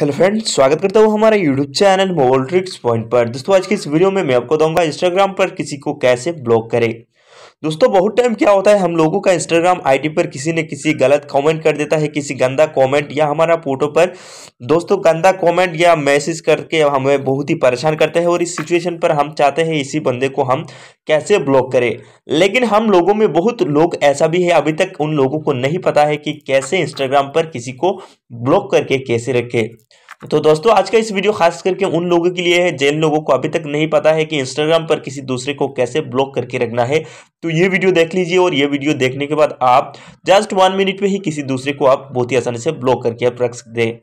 hello friends स्वागत करता हूँ हमारे YouTube channel mobile tricks point पर दोस्तों आज की इस वीडियो में मैं आपको दूंगा इंस्टाग्राम पर किसी को कैसे ब्लॉक करें दोस्तों बहुत टाइम क्या होता है हम लोगों का इंस्टाग्राम आईडी पर किसी ने किसी गलत कमेंट कर देता है किसी गंदा कमेंट या हमारा फोटो पर दोस्तों गंदा कमेंट या मैसेज करके हमें बहुत ही परेशान करते हैं और इस सिचुएशन पर हम चाहते हैं इसी बंदे को हम कैसे ब्लॉक करें लेकिन हम लोगों में बहुत लोग ऐसा भी है अभी तक उन लोगों को नहीं पता है कि कैसे इंस्टाग्राम पर किसी को ब्लॉक करके कैसे रखें तो दोस्तों आज का इस वीडियो खास करके उन लोगों के लिए है जिन लोगों को अभी तक नहीं पता है कि इंस्टाग्राम पर किसी दूसरे को कैसे ब्लॉक करके रखना है तो ये वीडियो देख लीजिए और ये वीडियो देखने के बाद आप जस्ट वन मिनट में ही किसी दूसरे को आप बहुत ही आसानी से ब्लॉक करके आप रख सकते हैं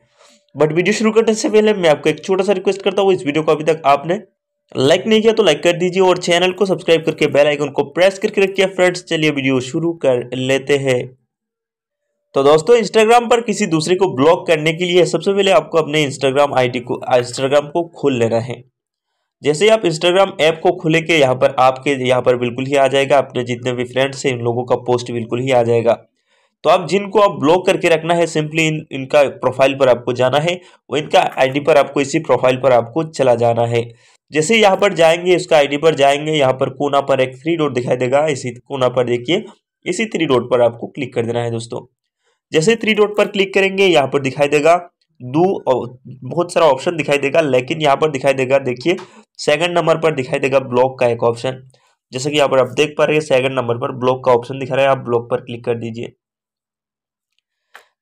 बट वीडियो शुरू करने से पहले मैं आपको एक छोटा सा रिक्वेस्ट करता हूँ इस वीडियो को अभी तक आपने लाइक नहीं किया तो लाइक कर दीजिए और चैनल को सब्सक्राइब करके बेल आइकन को प्रेस करके रखिए फ्रेंड्स चलिए वीडियो शुरू कर लेते हैं तो दोस्तों इंस्टाग्राम पर किसी दूसरे को ब्लॉक करने के लिए सबसे पहले आपको अपने इंस्टाग्राम आईडी को इंस्टाग्राम को खोल लेना है जैसे आप इंस्टाग्राम ऐप को खोले के यहाँ पर आपके यहाँ पर बिल्कुल ही आ जाएगा अपने जितने भी फ्रेंड्स हैं इन लोगों का पोस्ट बिल्कुल ही आ जाएगा तो आप जिनको आप ब्लॉक करके रखना है सिंपली इन इनका प्रोफाइल पर आपको जाना है और इनका आईडी पर आपको इसी प्रोफाइल पर आपको चला जाना है जैसे यहाँ पर जाएंगे इसका आईडी पर जाएंगे यहाँ पर कोना पर एक थ्री डॉट दिखाई देगा इसी कोना पर देखिए इसी थ्री डॉट पर आपको क्लिक कर देना है दोस्तों जैसे थ्री डॉट पर क्लिक करेंगे यहाँ पर दिखाई देगा दो बहुत सारा ऑप्शन दिखाई देगा लेकिन यहाँ पर दिखाई देगा देखिए सेकंड नंबर पर दिखाई देगा ब्लॉक का एक ऑप्शन जैसे कि यहाँ पर आप देख पा रहे हैं सेकंड नंबर पर ब्लॉक का ऑप्शन दिखा रहा है आप ब्लॉक पर क्लिक कर दीजिए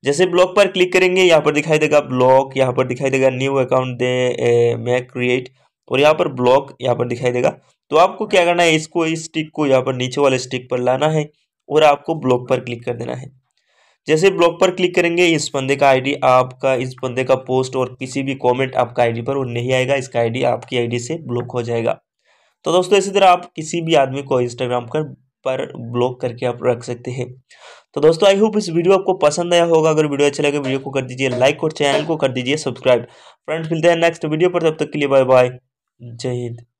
जैसे ब्लॉक पर क्लिक करेंगे यहाँ पर दिखाई देगा ब्लॉक यहाँ पर दिखाई देगा न्यू अकाउंट दे मै क्रिएट और यहाँ पर ब्लॉक यहाँ पर दिखाई देगा तो आपको क्या करना है इसको इस स्टिक को यहाँ पर नीचे वाले स्टिक पर लाना है और आपको ब्लॉक पर क्लिक कर देना है जैसे ब्लॉग पर क्लिक करेंगे इस बंदे का आईडी आपका इस बंदे का पोस्ट और किसी भी कमेंट आपका आईडी पर वो नहीं आएगा इसका आईडी आपकी आईडी से ब्लॉक हो जाएगा तो दोस्तों इसी तरह आप किसी भी आदमी को इंस्टाग्राम कर पर ब्लॉक करके आप रख सकते हैं तो दोस्तों आई होप इस वीडियो आपको पसंद आया होगा अगर वीडियो अच्छा लगे वीडियो को कर दीजिए लाइक और चैनल को कर दीजिए सब्सक्राइब फ्रेंड्स मिलते हैं नेक्स्ट वीडियो पर तब तक के लिए बाय बाय जय हिंद